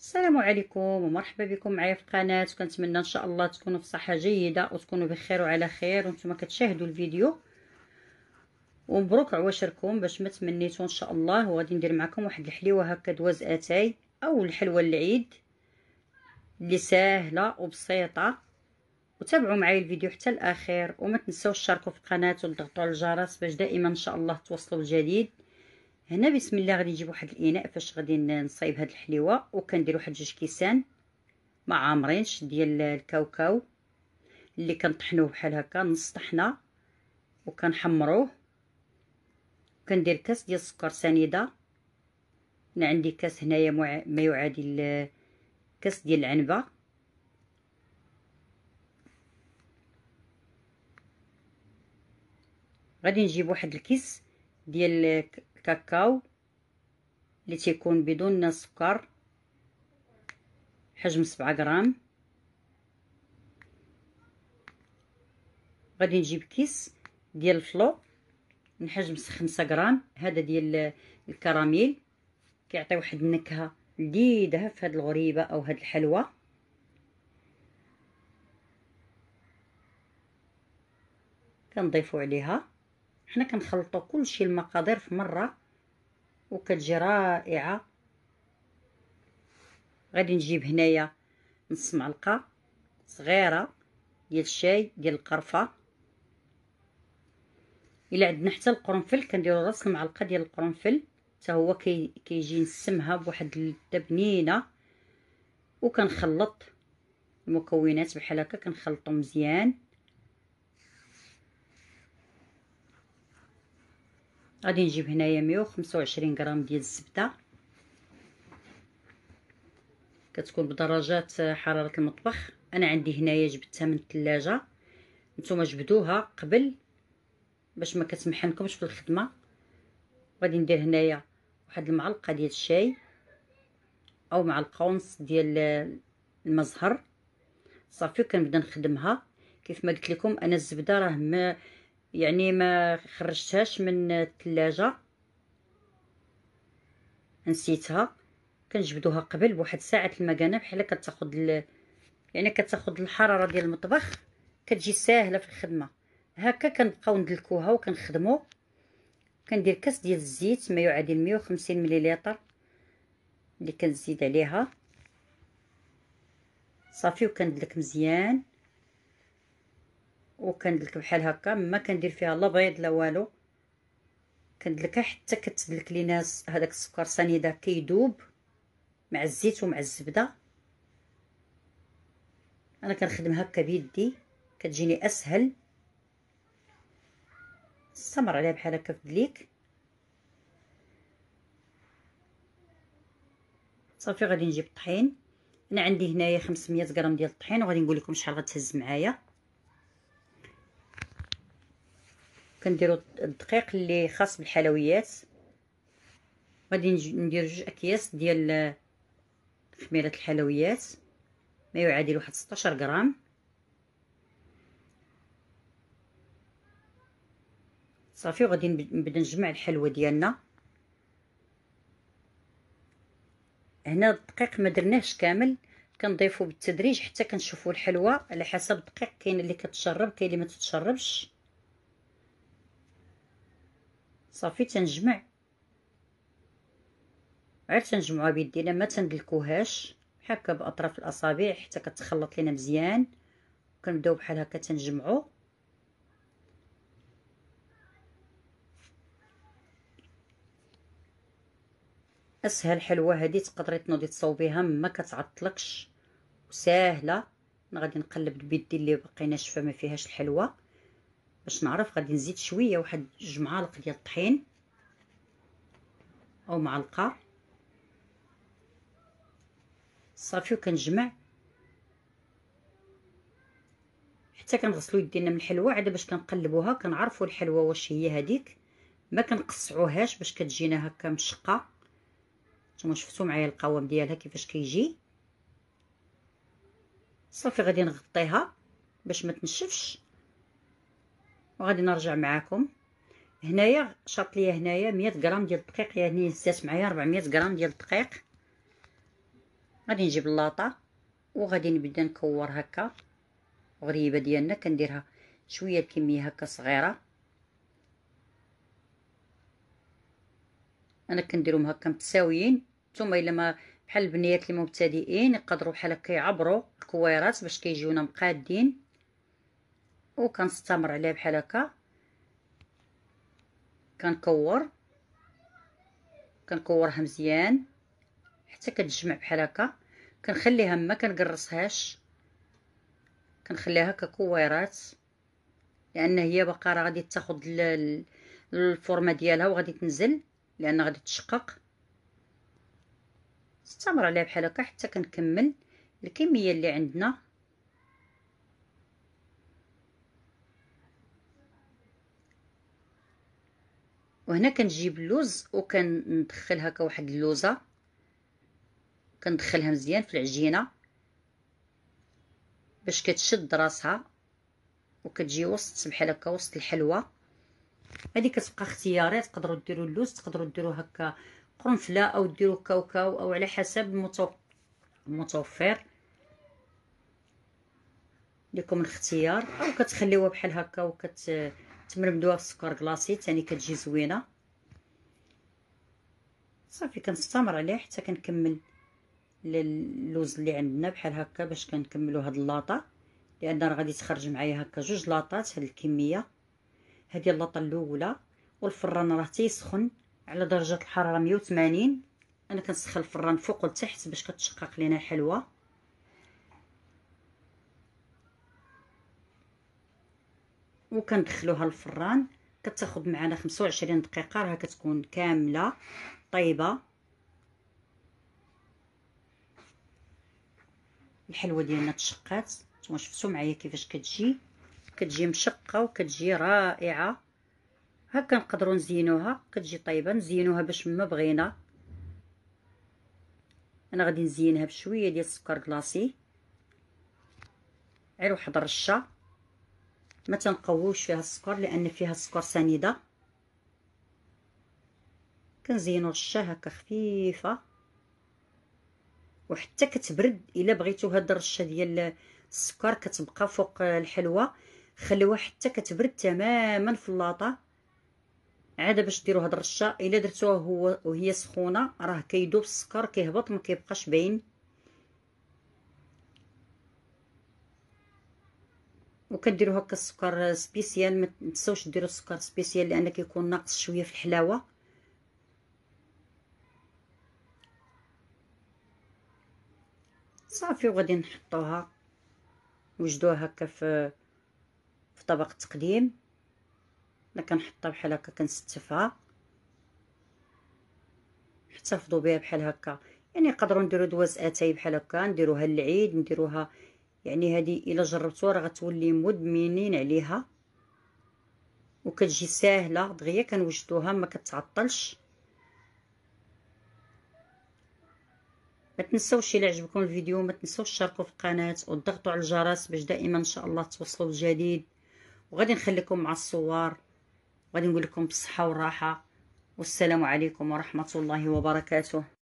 السلام عليكم ومرحبا بكم معايا في القناه وكنتمنى ان شاء الله تكونوا في صحه جيده وتكونوا بخير وعلى خير وانتم كتشاهدوا الفيديو ومبروك عواشركم باش ما تمنيتو ان شاء الله وغادي ندير معكم واحد الحليوه هكا دواز اتاي او الحلوه العيد اللي سهله وبسيطه وتابعوا معايا الفيديو حتى الاخير وما تنساوش تشاركوا في القناه وتضغطوا على الجرس باش دائما ان شاء الله توصلوا الجديد هنا بسم الله غادي نجيب واحد الاناء فاش غادي نصايب هاد الحليوه وكندير واحد جوج كيسان ما عامرينش ديال الكاوكاو اللي كنطحنوه بحال هكا نص طحنه وكنحمروه كندير كاس ديال السكر سنيده انا عندي كاس هنايا مع... ما يعادل كاس ديال العنبه غادي نجيب واحد الكيس ديال كاكاو اللي تيكون بدون سكر حجم سبعة غرام غادي نجيب كيس ديال الفلو من حجم خمسة غرام هذا ديال الكراميل كيعطي واحد النكهه لذيذه في هاد الغريبه او هاد الحلوى كنضيفو عليها حنا كنخلطو كلشي المقادير في مره وكتجي رائعه غادي نجيب هنايا نص معلقه صغيره ديال الشاي ديال القرفه الا عندنا حتى القرنفل كنديرو راس المعلقه ديال القرنفل حتى هو كي كيجي نسمها بواحد اللذه بنينه وكنخلط المكونات بحال هكا كنخلطو مزيان غادي نجيب هنايا مية وخمسة وعشرين غرام ديال الزبده كتكون بدرجات حراره المطبخ انا عندي هنايا جبتها من الثلاجه نتوما جبدوها قبل باش ما كتمحنكمش في الخدمه غادي ندير هنايا واحد المعلقه ديال الشاي او معلقه ونص ديال المزهر صافي كنبدا نخدمها كيف ما قلت لكم انا الزبده راه يعني ما خرجتهاش من الثلاجه نسيتها كنجبدوها قبل بواحد ساعه المكانه بحال كتاخذ ال... يعني كتاخذ الحراره ديال المطبخ كتجي ساهله في الخدمه هكا كنبقاو ندلكوها وكنخدمو كندير كاس ديال الزيت ما يعادل 150 مليلتر اللي كنزيد عليها صافي وكندلك مزيان وكندلك بحال هكا ما كندير فيها لا بيض لا والو كندلكها حتى كتدلك لينا هذاك السكر سنيده كيدوب مع الزيت ومع الزبده انا كنخدم هكا بيدي كتجيني اسهل السمر عليها بحال هكا في دليك صافي غادي نجيب الطحين انا عندي هنايا 500 غرام ديال الطحين وغادي نقول لكم شحال غتهز معايا كنديروا الدقيق اللي خاص بالحلويات غادي ندير جوج اكياس ديال خميره الحلويات ما يعادل واحد 16 غرام صافي وغادي نبدا نجمع الحلوى ديالنا هنا الدقيق ما درناهش كامل كنضيفو بالتدريج حتى كنشوفو الحلوى على حسب الدقيق كاين اللي كتشرب كاين اللي ما تتشربش صافي تنجمع غير تنجمعوها بيدينا ما تندلكوهاش هكا باطراف الاصابع حتى كتخلط لينا مزيان كنبداو بحال هكا تنجمعو اسهل حلوه هذه تقدري تنوضي تصوبيها ما كتعطلكش وساهله انا غادي نقلب بيدي اللي بقينا شفه ما فيهاش الحلوه باش نعرف غادي نزيد شويه واحد جوج معالق ديال الطحين او معلقه صافي وكنجمع حتى كنغسلو يدينا من الحلوى عاد باش كنقلبوها كنعرفوا الحلوى واش هي هذيك ما كنقصعوهاش باش كتجينا هكا مشقه نتوما شفتوا معايا القوام ديالها كيفاش كيجي صافي غادي نغطيها باش ما تنشفش وغادي نرجع معاكم هنايا شاط ليا هنايا 100 غرام ديال الدقيق يعني هزات معايا 400 غرام ديال الدقيق غادي نجيب اللاطه وغادي نبدا نكور هكا غريبه ديالنا كنديرها شويه الكميه هكا صغيره انا كنديرهم هكا متساويين ثم الا ما بحال البنيات اللي مبتدئين يقدروا بحال هكا يعبروا الكويرات باش كيجيونا مقادين وكنستمر عليه بحال هكا كنكور كنكورها مزيان حتى كتجمع بحال هكا كنخليها ما كنقرصهاش كنخليها ككويرات لان هي باقا راه غادي تاخد الفورمه ديالها وغادي تنزل لان غادي تشقق نستمر عليها بحال هكا حتى كنكمل الكميه اللي عندنا وهنا كنجيب اللوز وكندخل هكا واحد اللوزه كندخلها مزيان في العجينه باش كتشد راسها وكتجي وسط بحال هكا وسط الحلوه هذه كتبقى اختيارات تقدروا ديروا اللوز تقدروا ديروا هكا قرنفله او ديروا كاوكاو او على حسب المتوفر لكم الاختيار او كتخليوها بحال هكا وكت تمرمدوها في السكر كلاصي تاني كتجي زوينه صافي كنستمر عليه حتى كنكمل اللوز اللي عندنا بحال هكا باش كنكملوا هاد اللاطه لان راه غادي تخرج معايا هكا جوج لاطات هاد الكميه هذه اللاطه الاولى والفران راه تيسخن على درجه الحراره 180 انا كنسخن الفران فوق وتحت باش كتشقق لينا حلوه وكندخلوها للفران كتاخد معنا 25 دقيقه راه كتكون كامله طيبه الحلوه ديالنا تشقات نتوما شفتوا معايا كيفاش كتجي كتجي مشقه وكتجي رائعه هكا نقدروا نزينوها كتجي طيبه نزينوها باش ما بغينا انا غادي نزينها بشويه ديال السكر كلاصي غير واحد الرشه ما تنقووش فيها السكر لان فيها السكر سنيده كنزينو الرشه هكا خفيفه وحتى كتبرد الا بغيتو هاد الرشه ديال السكر كتبقى فوق الحلوه خلوها حتى كتبرد تماما في اللاطه عاد باش ديروا هاد الرشه الا درتوها هو وهي سخونه راه كيدوب السكر كيهبط ما كيبقاش باين وكديروا هكا السكر سبيسيال ما تنساوش ديروا السكر سبيسيال لان كيكون ناقص شويه في الحلاوه صافي وغادي نحطوها وجدوها هكا في في طبق التقديم انا كنحطها بحال هكا كنستفها احتفظوا بها بحال هكا يعني نقدروا نديروا دواز اتاي بحال هكا نديروها للعيد نديروها يعني هذه الا جربتوها راه غتولي مدمنين عليها وكتجي ساهله دغيا كنوجدوها ما كتعطلش ما تنساوش الى عجبكم الفيديو ما تنساوش تشاركوا في القناه وتضغطوا على الجرس باش دائما ان شاء الله توصلوا بالجديد وغادي نخليكم مع الصور وغادي نقول لكم بالصحه والراحه والسلام عليكم ورحمه الله وبركاته